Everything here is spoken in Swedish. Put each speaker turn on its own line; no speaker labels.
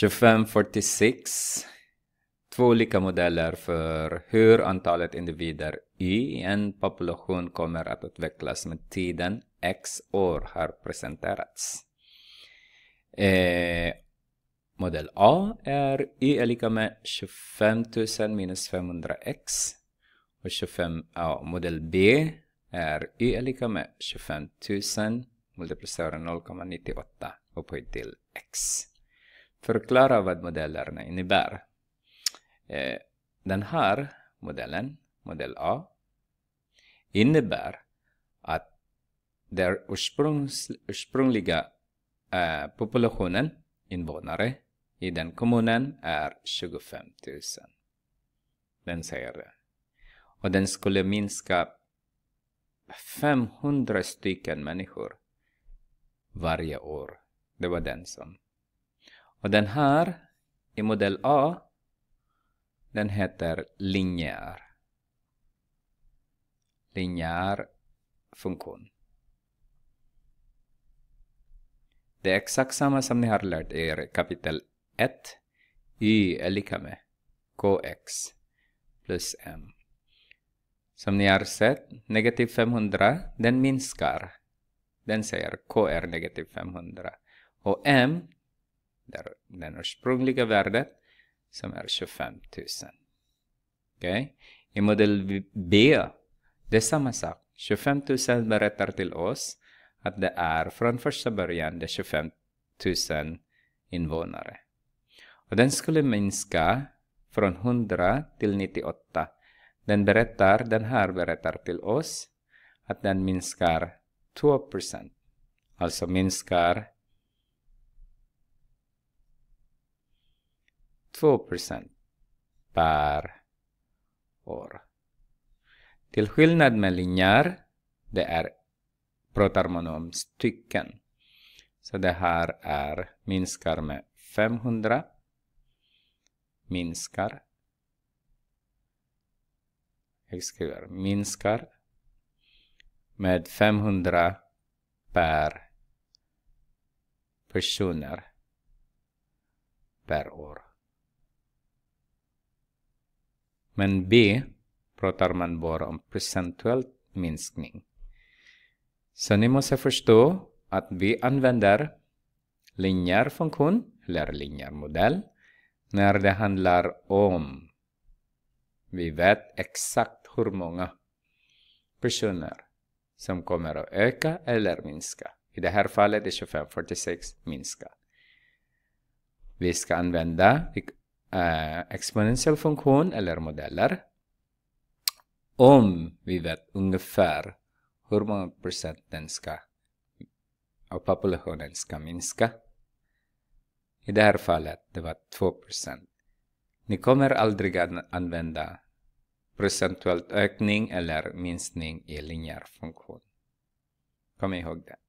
2546. Två olika modeller för hur antalet individer i en population kommer att utvecklas med tiden X år har presenterats. Eh, modell A är Y är lika med 25 000 minus 500 X. Och 25, ja, modell B är Y är lika med 25 000 multiplicerat 0,98 upphöjt till X förklara vad modellerna innebär. Eh, den här modellen, modell A, innebär att den ursprungliga eh, populationen invånare i den kommunen är 25 000. Den säger det. Och den skulle minska 500 stycken människor varje år. Det var den som och den här i modell A, den heter linjär. Linjär funktion. Det är exakt samma som ni har lärt er kapitel 1. Y är lika med kx plus m. Som ni har sett, negativ 500, den minskar. Den säger k är negativ 500. Och m där den ursprungliga värdet som är 25 000. Okay? I modell B, det är samma sak. 25 000 berättar till oss att det är från första början det 25 000 invånare. Och den skulle minska från 100 till 98. Den berättar, den här berättar till oss att den minskar 2 Alltså minskar 2 per år. Till skillnad med linjär, det är pratar om stycken. Så det här är minskar med 500, minskar, jag skriver minskar med 500 per personer per år. Men B pratar man bara om procentuell minskning. Så ni måste förstå att vi använder linjär funktion eller linjär modell när det handlar om vi vet exakt hur många personer som kommer att öka eller minska. I det här fallet är 2546 minska. Vi ska använda Eh, exponentiell funktion eller modeller om vi vet ungefär hur många procent den ska av populationen ska minska. I det här fallet det var 2 procent. Ni kommer aldrig att använda procentuell ökning eller minskning i linjär funktion. Kom ihåg det.